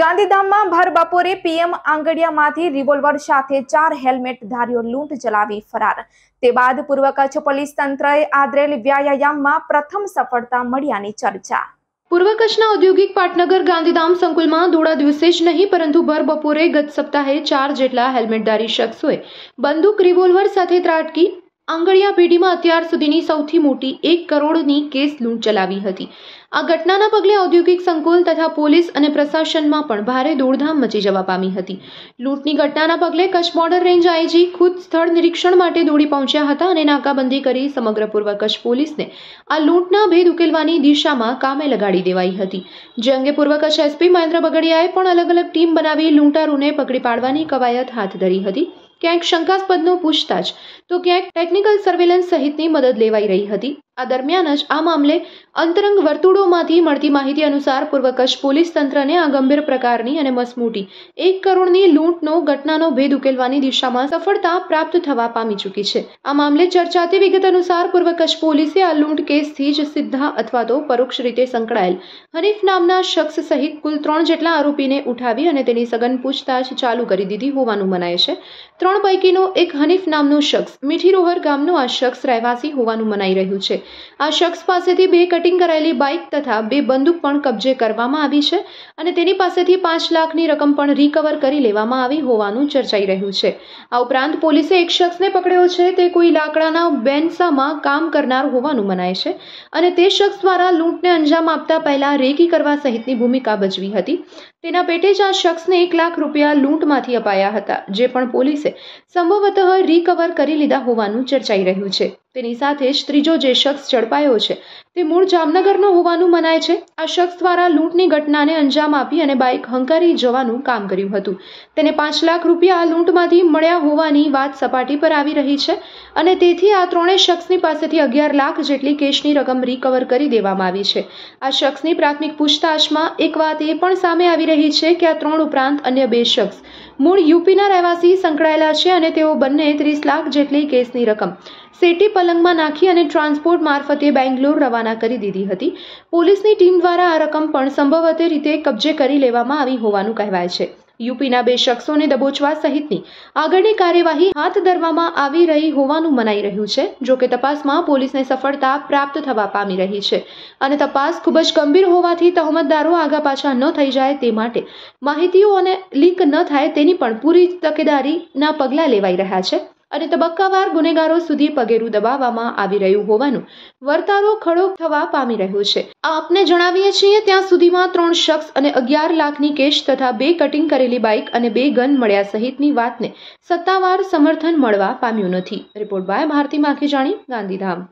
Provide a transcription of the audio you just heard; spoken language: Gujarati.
ગાંધીધામમાં ભર બપોરે પીએમ આંગડિયામાંથી રિવોલ્વર સાથે ચાર હેલ્મેટ ધારીઓ લૂંટ ચલાવી ફરાર તે બાદ પૂર્વ કચ્છ પોલીસ તંત્રએ આદરેલ વ્યાયામમાં પ્રથમ સફળતા મળ્યાની ચર્ચા પૂર્વ કચ્છના ઔદ્યોગિક પાટનગર ગાંધીધામ સંકુલમાં ધોળા દિવસે જ નહીં પરંતુ ભર બપોરે ગત સપ્તાહે ચાર જેટલા હેલ્મેટધારી શખ્સોએ બંદૂક રિવોલ્વર સાથે ત્રાટકી આંગળિયા પેઢીમાં અત્યાર સુધીની સૌથી મોટી એક કરોડની કેસ લૂંટ ચલાવી હતી આ ઘટનાના પગલે ઔદ્યોગિક સંકુલ તથા પોલીસ અને પ્રશાસનમાં પણ ભારે દોડધામ મચી જવા પામી હતી લૂંટની ઘટનાના પગલે કચ્છ બોર્ડર રેન્જ આઈજી ખુદ સ્થળ નિરીક્ષણ માટે દોડી પહોંચ્યા હતા અને નાકાબંધી કરી સમગ્ર પૂર્વ કચ્છ પોલીસને આ લૂંટના ભેદ ઉકેલવાની દિશામાં કામે લગાડી દેવાઈ હતી જે અંગે પૂર્વ કચ્છ એસપી મહેન્દ્ર બગડિયાએ પણ અલગ અલગ ટીમ બનાવી લૂંટારૂને પકડી પાડવાની કવાયત હાથ ધરી હતી ક્યાંક શંકાસ્પદનો પૂછતાછ તો ક્યાંક ટેકનિકલ સર્વેલન્સ સહિતની મદદ લેવાઈ રહી હતી આ દરમિયાન જ આ મામલે અંતરંગ વર્તુળોમાંથી મળતી માહિતી અનુસાર પૂર્વ કચ્છ પોલીસ તંત્રને આ ગંભીર પ્રકારની અને મસમૂટી એક કરોડની લૂંટનો ઘટનાનો ભેદ ઉકેલવાની દિશામાં સફળતા પ્રાપ્ત થવા પામી ચૂકી છે આ મામલે ચર્ચાતી વિગત અનુસાર પૂર્વ કચ્છ પોલીસે આ લૂંટ કેસથી જ સીધા અથવા તો પરોક્ષ રીતે સંકળાયેલ હનીફ નામના શખ્સ સહિત કુલ ત્રણ જેટલા આરોપીને ઉઠાવી અને તેની સઘન પૂછતાછ ચાલુ કરી દીધી હોવાનું મનાય છે ત્રણ પૈકીનો એક હનીફ નામનો શખ્સ મીઠી રોહર ગામનો આ શખ્સ રહેવાસી હોવાનું મનાઈ રહ્યું છે આ શખ્સ પાસેથી બે કટિંગ કરાયેલી બાઇક તથા બે બંદૂક પણ કબજે કરવામાં આવી છે અને તેની પાસેથી પાંચ લાખની રકમ પણ રિકવર કરી લેવામાં આવી હોવાનું ચર્ચાઈ રહ્યું છે આ ઉપરાંત પોલીસે એક શખ્સને પકડ્યો છે તે કોઈ લાકડાના બેન્સામાં કામ કરનાર હોવાનું મનાય છે અને તે શખ્સ દ્વારા લૂંટને અંજામ આપતા પહેલા રેકી કરવા સહિતની ભૂમિકા ભજવી હતી તેના પેટે જ આ શખ્સને એક લાખ રૂપિયા લૂંટમાંથી અપાયા હતા જે પણ પોલીસે સંભવતઃ રિકવર કરી લીધા હોવાનું ચર્ચાઈ રહ્યું છે તેની સાથે જ ત્રીજો જે શખ્સ ઝડપાયો છે તે મૂળ જામનગરનો હોવાનું મનાય છે આ શખ્સ દ્વારા લૂંટની ઘટનાને અંજામ આપી અને બાઇક હંકારી જવાનું કામ કર્યું હતું તેને પાંચ લાખ રૂપિયા લૂંટમાંથી મળ્યા હોવાની વાત સપાટી પર આવી રહી છે અને તેથી આ ત્રણેય શખ્સની પાસેથી અગિયાર લાખ જેટલી કેશની રકમ રિકવર કરી દેવામાં આવી છે આ શખ્સની પ્રાથમિક પૂછતાછમાં એક વાત એ પણ સામે આવી રહી છે કે આ ત્રણ ઉપરાંત અન્ય બે શખ્સ મૂળ યુપીના રહેવાસી સંકળાયેલા છે અને તેઓ બંને ત્રીસ લાખ જેટલી કેસની રકમ સેટી પલંગમાં નાખી અને ટ્રાન્સપોર્ટ મારફતે બેંગ્લોર રવાના કરી દીધી હતી પોલીસની ટીમ દ્વારા આ રકમ પણ સંભવત રીતે કબજે કરી લેવામાં આવી હોવાનું કહેવાય છે યુપીના બે શખ્સોને દબોચવા સહિતની આગળની કાર્યવાહી હાથ ધરવામાં આવી રહી હોવાનું મનાઈ રહ્યું છે જોકે તપાસમાં પોલીસને સફળતા પ્રાપ્ત થવા પામી રહી છે અને તપાસ ખૂબ જ ગંભીર હોવાથી તહોમતદારો આગા પાછા ન થઈ જાય તે માટે માહિતીઓ અને લીક ન થાય તેની પણ પૂરી તકેદારીના પગલાં લેવાઈ રહ્યા છે અને તબક્કાવાર ગુનેગારો સુધી પગેરું દબાવવામાં આવી રહ્યું હોવાનું વર્તારો ખડો થવા પામી રહ્યો છે આ આપને જણાવીએ છીએ ત્યાં સુધીમાં ત્રણ શખ્સ અને અગિયાર લાખની કેશ તથા બે કટિંગ કરેલી બાઇક અને બે ગન મળ્યા સહિતની વાતને સત્તાવાર સમર્થન મળવા પામ્યું નથી રિપોર્ટ બાય ભારતી માખીજાણી ગાંધીધામ